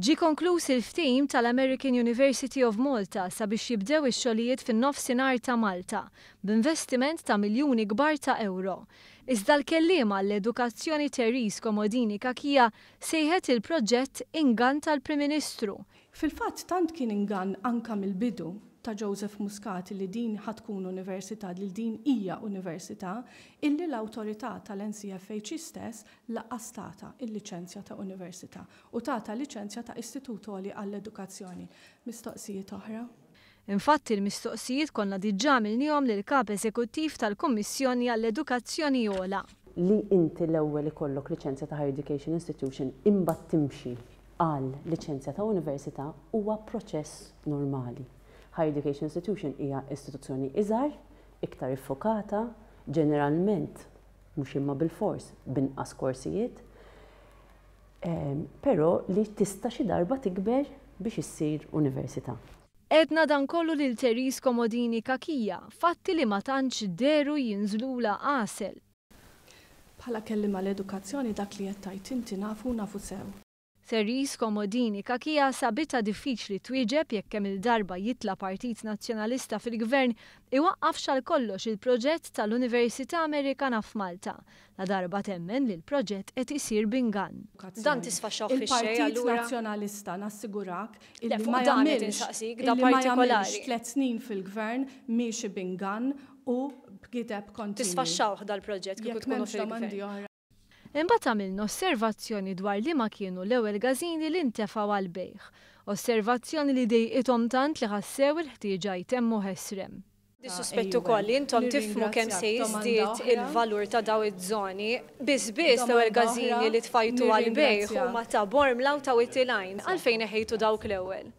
Ġi konkluż il-ftim tal-American University of Malta sabiex jibdew ix-xogħlijiet fin-nofsinhar ta' Malta b'investiment ta' miljuni kbar ta' euro. Iżda l-kellima l-edukazzjoni Teris Komodini kakija sejħet il-proġett ingan tal-Prim Ministru. Fil-fatt tant kien ingan anka mill-bidu ta' Joseph Muscat li din ħatkun università li din hija università illi l-autorità tal-NCFH stess laqqas tata il-liċenzja ta' università u tata liċenzja ta' istitutu għall-edukazzjoni. Mistoqsijiet oħra? Infatti il-mistoqsijiet konna diġà milnihom l kap eżekuttiv tal-Kummissjoni għall-Edukazzjoni Jola. Li inti l-ewwel ikollok liċenzja ta' Higher Education Institution imbagħad timxi għal liċenzja ta' università huwa proċess normali. Higher Education Institution hija istituzzjoni iżgħar, iktar iffokata, ġeneralment mhux imma bil-fors binqas korsijiet, ehm, però li tista' xi darba tikber biex issir università. Edna dan kollu lil Teris Komodini Kakija, fatti li ma tantx deru jinżlula qasel. Bħala kellima l-edukazzjoni dak li jettajt inti nafu nafu sew. Therese Komodini kakija sabita diffiċli twieġeb jekk kemm il-darba jitla Partit Nazzjonalista fil-Gvern iwaqqaf xal kollox il-proġett tal-Università Amerikana f'Malta. La darba temmen li l-proġett qed isir bingan. Dan tisfaxxaw fix il allura. Nazzjonalista nassigurak li ma jagħmilx da Tlet snin fil-Gvern miexi bingan u bgiteb kontinju. Tisfaxxaw dal-proġett kif tkunu fil-Gvern. Imbagħad għamilna osservazzjoni dwar li ma kienu l-ewwel gażini li ntefgħu għal bejħ. Osservazzjoni li dejqithom tant li ħassew il-ħtieġa jtemmu ħesrem. Dissuspettu ah, koll, intom tifmu kem se jizdiet il-valur ta' daw iż-żoni, biss biss l-ewwel gażini li tfajtu għal bejħ huma ta' bormlaw ta' witilajn għalfejn iħejtu dawk l-ewwel.